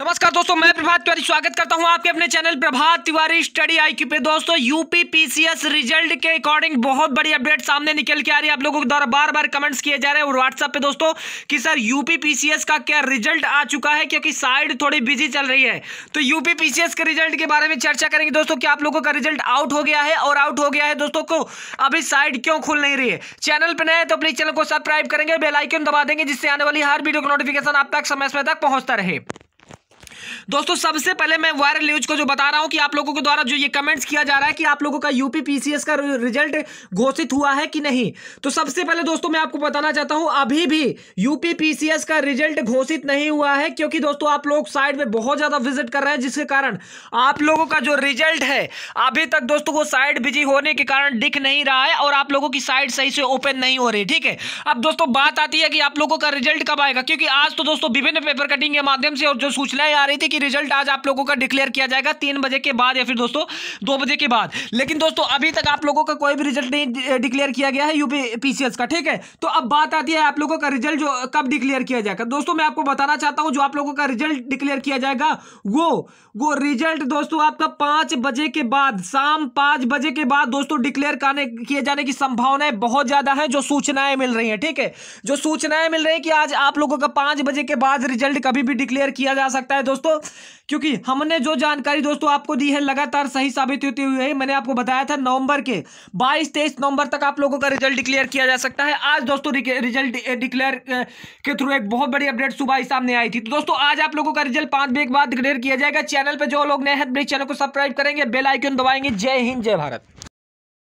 नमस्कार दोस्तों मैं प्रभात तिवारी स्वागत करता हूं आपके अपने channel Prabhat Tiwari study I पे दोस्तों यूपी पीसीएस रिजल्ट के अकॉर्डिंग बहुत बड़ी अपडेट सामने निकल के आ रही है आप लोगों के द्वारा बार बार कमेंट्स किए जा रहे हैं और व्हाट्सएप पे दोस्तों कि सर यूपी पीसीएस का क्या रिजल्ट आ चुका है क्योंकि साइड थोड़ी बिजी चल रही है तो यूपी पीसीएस के रिजल्ट के बारे में चर्चा करेंगे दोस्तों की आप लोगों का रिजल्ट आउट हो गया है और आउट हो गया है दोस्तों को अभी साइड क्यों खुल नहीं रही है चैनल पर नए तो प्लीज चैनल को सब्सक्राइब करेंगे बेलाइकन दबा देंगे जिससे आने वाली हर वीडियो का नोटिफिकेशन आप तक समय समय तक पहुंचता रहे दोस्तों सबसे पहले मैं वायरल न्यूज को जो बता रहा हूं कि आप लोगों के द्वारा जो ये कमेंट्स किया जा रहा है कि आप लोगों का यूपी पीसीएस का रिजल्ट घोषित हुआ है कि नहीं तो सबसे पहले दोस्तों मैं आपको बताना चाहता हूं अभी भी यूपी पीसीएस का रिजल्ट घोषित नहीं हुआ है क्योंकि दोस्तों आप लोग साइड में बहुत ज्यादा विजिट कर रहे हैं जिसके कारण आप लोगों का जो रिजल्ट है अभी तक दोस्तों को साइड बिजी होने के कारण दिख नहीं रहा है और आप लोगों की साइड सही से ओपन नहीं हो रही ठीक है अब दोस्तों बात आती है कि आप लोगों का रिजल्ट कब आएगा क्योंकि आज तो दोस्तों विभिन्न पेपर कटिंग के माध्यम से और जो सूचनाएं आ रही थी भर्ती की रिजल्ट आज आप लोगों का डिक्लेयर किया जाएगा तीन बजे के बाद या फिर दोस्तों दो बजे के बाद लेकिन दोस्तों अभी तक आप लोगों का कोई भी रिजल्ट नहीं डिक्लेयर किया गया है यूपीपीसीएस का ठीक है तो अब बात आती है आप लोगों का रिजल्ट जो कब डिक्लेयर किया जाएगा दोस्तों मैं आपको बताना चाहता हूं जो आप लोगों का रिजल्ट डिक्लेयर किया जाएगा वो वो रिजल्ट दोस्तों आपका पांच बजे के बाद शाम पांच बजे के बाद दोस्तों डिक्लेयर किए जाने की संभावनाएं बहुत ज़्यादा है जो सूचनाएं मिल रही है ठीक है जो सूचनाएं मिल रही है कि आज आप लोगों का पांच बजे के बाद रिजल्ट कभी भी डिक्लेयर किया जा सकता है दोस्तों क्योंकि हमने जो जानकारी दोस्तों आपको दी है लगातार सही साबित होती हुई है मैंने आपको बताया था नवंबर के 22 तेईस नवंबर तक आप लोगों का रिजल्ट डिक्लेयर किया जा सकता है आज दोस्तों रिजल्ट डिक्लेयर के थ्रू एक बहुत बड़ी अपडेट सुबह ही सामने आई थी तो दोस्तों आज आप लोगों का रिजल्ट पांच बजे के बाद डिक्लेयर किया जाएगा चैनल पर जो लोग नए हैं तो चैनल को सब्सक्राइब करेंगे बेलाइकन दबाएंगे जय हिंद जय भारत